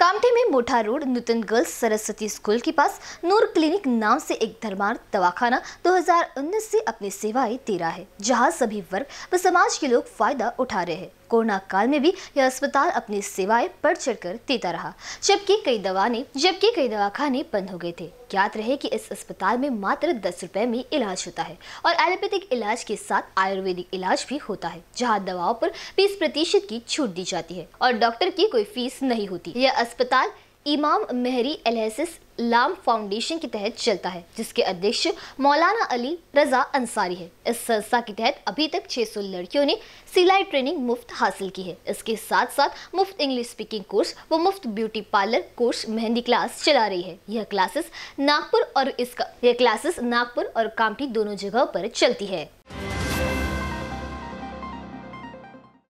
कामठी में Motha road Nutan girls Saraswati school के पास नूर क्लिनिक नाम से एक धर्मार्थ दवाखाना 2019 से अपनी सेवाएं दे रहा है जहां सभी वर्ग व समाज के लोग फायदा उठा रहे हैं कोरोना काल में भी यह अस्पताल अपनी सेवाएं बढ़ चढ़कर देता रहा जबकि कई दवाने जबकि कई दवाखाने बंद हो गए थे ज्ञात रहे कि इस अस्पताल में मात्र दस रुपए में इलाज होता है और एलोपैथिक इलाज के साथ आयुर्वेदिक इलाज भी होता है जहाँ दवाओं पर बीस प्रतिशत की छूट दी जाती है और डॉक्टर की कोई फीस नहीं होती यह अस्पताल इमाम मेहरी एलहसिस लाम फाउंडेशन के तहत चलता है जिसके अध्यक्ष मौलाना अली रजा अंसारी है इस संस्था के तहत अभी तक 600 लड़कियों ने सिलाई ट्रेनिंग मुफ्त हासिल की है इसके साथ साथ मुफ्त इंग्लिश स्पीकिंग कोर्स व मुफ्त beauty parlour course mehndi class चला रही है यह क्लासेस नागपुर और इसका यह क्लासेस नागपुर और कामठी दोनों जगह पर चलती है